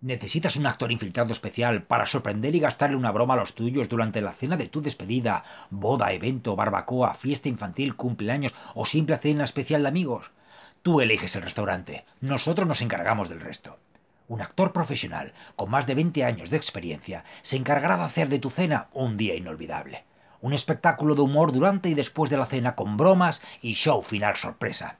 ¿Necesitas un actor infiltrado especial para sorprender y gastarle una broma a los tuyos durante la cena de tu despedida, boda, evento, barbacoa, fiesta infantil, cumpleaños o simple cena especial de amigos? Tú eliges el restaurante, nosotros nos encargamos del resto. Un actor profesional con más de 20 años de experiencia se encargará de hacer de tu cena un día inolvidable. Un espectáculo de humor durante y después de la cena con bromas y show final sorpresa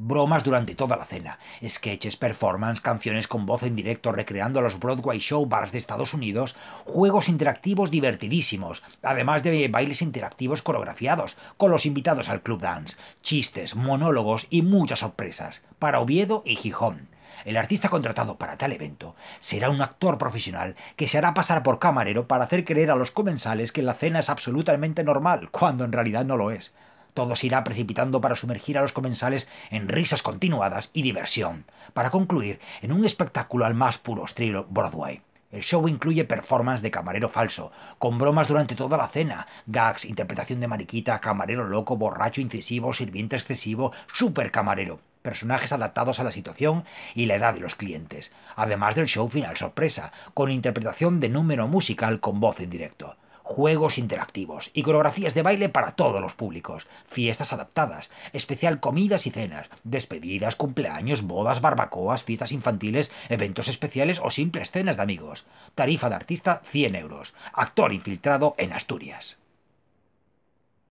bromas durante toda la cena, sketches, performance, canciones con voz en directo recreando los Broadway show bars de Estados Unidos, juegos interactivos divertidísimos, además de bailes interactivos coreografiados con los invitados al club dance, chistes, monólogos y muchas sorpresas para Oviedo y Gijón. El artista contratado para tal evento será un actor profesional que se hará pasar por camarero para hacer creer a los comensales que la cena es absolutamente normal, cuando en realidad no lo es. Todo se irá precipitando para sumergir a los comensales en risas continuadas y diversión, para concluir en un espectáculo al más puro estilo Broadway. El show incluye performance de camarero falso, con bromas durante toda la cena, gags, interpretación de mariquita, camarero loco, borracho incisivo, sirviente excesivo, super camarero, personajes adaptados a la situación y la edad de los clientes, además del show final sorpresa, con interpretación de número musical con voz en directo juegos interactivos y coreografías de baile para todos los públicos, fiestas adaptadas, especial comidas y cenas, despedidas, cumpleaños, bodas, barbacoas, fiestas infantiles, eventos especiales o simples cenas de amigos. Tarifa de artista 100 euros. Actor infiltrado en Asturias.